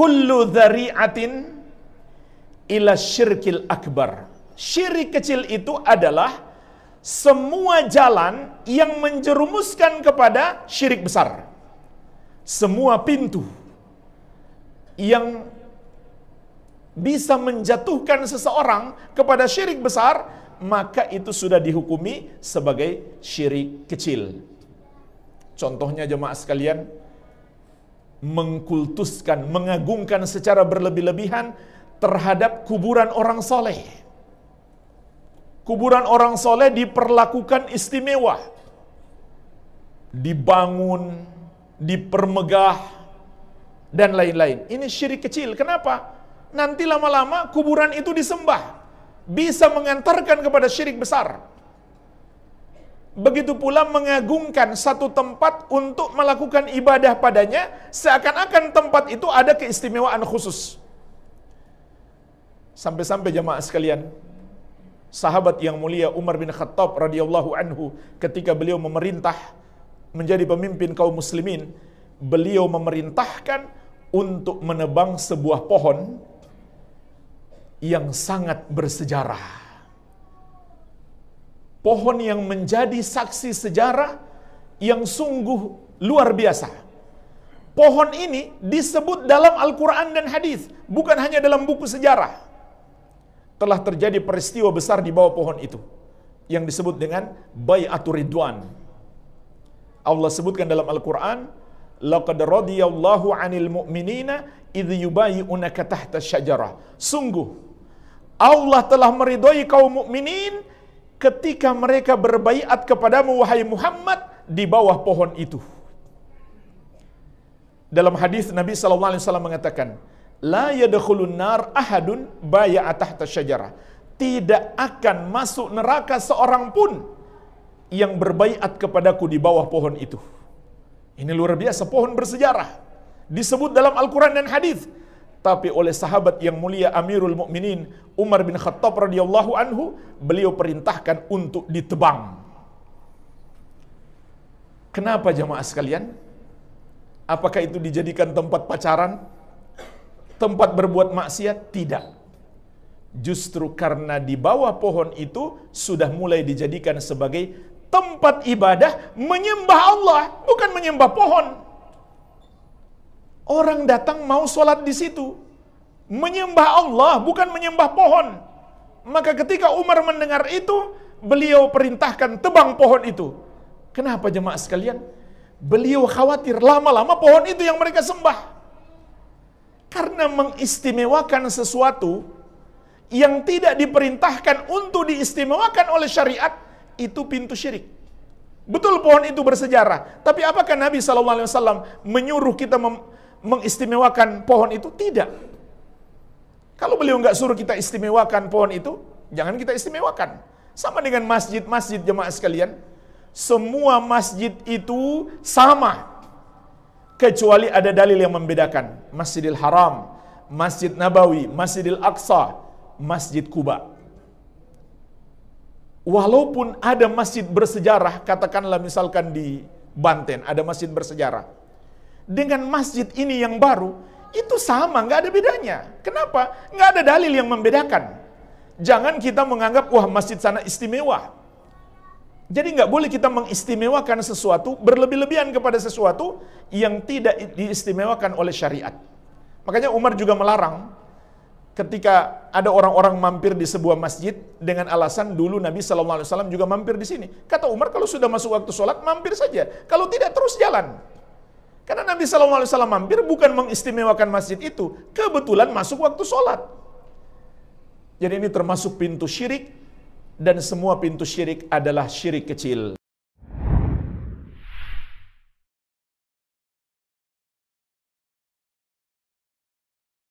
kullu dhari'atin ila syirkil akbar. Syirik kecil itu adalah semua jalan yang menjerumuskan kepada syirik besar. Semua pintu yang bisa menjatuhkan seseorang kepada syirik besar, maka itu sudah dihukumi sebagai syirik kecil. Contohnya jemaah sekalian, mengkultuskan, mengagungkan secara berlebih-lebihan terhadap kuburan orang soleh. Kuburan orang soleh diperlakukan istimewa, dibangun, dipermegah, dan lain-lain. Ini syirik kecil. Kenapa? Nanti lama-lama kuburan itu disembah, bisa mengantarkan kepada syirik besar. Begitu pula mengagungkan satu tempat untuk melakukan ibadah padanya, seakan-akan tempat itu ada keistimewaan khusus. Sampai-sampai jamaah sekalian, sahabat yang mulia Umar bin Khattab radhiyallahu anhu ketika beliau memerintah menjadi pemimpin kaum muslimin, beliau memerintahkan untuk menebang sebuah pohon yang sangat bersejarah pohon yang menjadi saksi sejarah yang sungguh luar biasa. Pohon ini disebut dalam Al-Quran dan hadis, bukan hanya dalam buku sejarah. Telah terjadi peristiwa besar di bawah pohon itu, yang disebut dengan Bayatul Ridwan. Allah sebutkan dalam Al-Quran, laqad 'anil mu'minina idh yubayyi'unaka tahta syajarah. Sungguh Allah telah meridhoi kaum mukminin ketika mereka berbaiat kepadamu wahai Muhammad di bawah pohon itu. Dalam hadis Nabi sallallahu alaihi wasallam mengatakan, la yadkhulun nar ahadun baya'a tahta syajarah. Tidak akan masuk neraka seorang pun yang berbaiat kepadaku di bawah pohon itu. Ini luar biasa pohon bersejarah disebut dalam Al-Qur'an dan hadis tapi oleh sahabat yang mulia Amirul Mukminin Umar bin Khattab radhiyallahu anhu beliau perintahkan untuk ditebang. Kenapa jamaah sekalian? Apakah itu dijadikan tempat pacaran? Tempat berbuat maksiat? Tidak. Justru karena di bawah pohon itu sudah mulai dijadikan sebagai tempat ibadah menyembah Allah, bukan menyembah pohon. Orang datang mau sholat di situ. Menyembah Allah, bukan menyembah pohon. Maka ketika Umar mendengar itu, beliau perintahkan tebang pohon itu. Kenapa jemaah sekalian? Beliau khawatir lama-lama pohon itu yang mereka sembah. Karena mengistimewakan sesuatu yang tidak diperintahkan untuk diistimewakan oleh syariat, itu pintu syirik. Betul pohon itu bersejarah, tapi apakah Nabi SAW menyuruh kita mem- mengistimewakan pohon itu? Tidak. Kalau beliau nggak suruh kita istimewakan pohon itu, jangan kita istimewakan. Sama dengan masjid-masjid jemaah sekalian, semua masjid itu sama kecuali ada dalil yang membedakan Masjidil Haram, Masjid Nabawi, Masjidil Aqsa, Masjid Kuba. Walaupun ada masjid bersejarah, katakanlah misalkan di Banten ada masjid bersejarah dengan masjid ini yang baru, itu sama, nggak ada bedanya. Kenapa? Nggak ada dalil yang membedakan. Jangan kita menganggap, wah masjid sana istimewa. Jadi nggak boleh kita mengistimewakan sesuatu, berlebih-lebihan kepada sesuatu yang tidak diistimewakan oleh syariat. Makanya Umar juga melarang ketika ada orang-orang mampir di sebuah masjid dengan alasan dulu Nabi Shallallahu Alaihi Wasallam juga mampir di sini. Kata Umar kalau sudah masuk waktu sholat mampir saja, kalau tidak terus jalan. Karena Nabi SAW mampir bukan mengistimewakan masjid itu. Kebetulan masuk waktu sholat. Jadi ini termasuk pintu syirik. Dan semua pintu syirik adalah syirik kecil.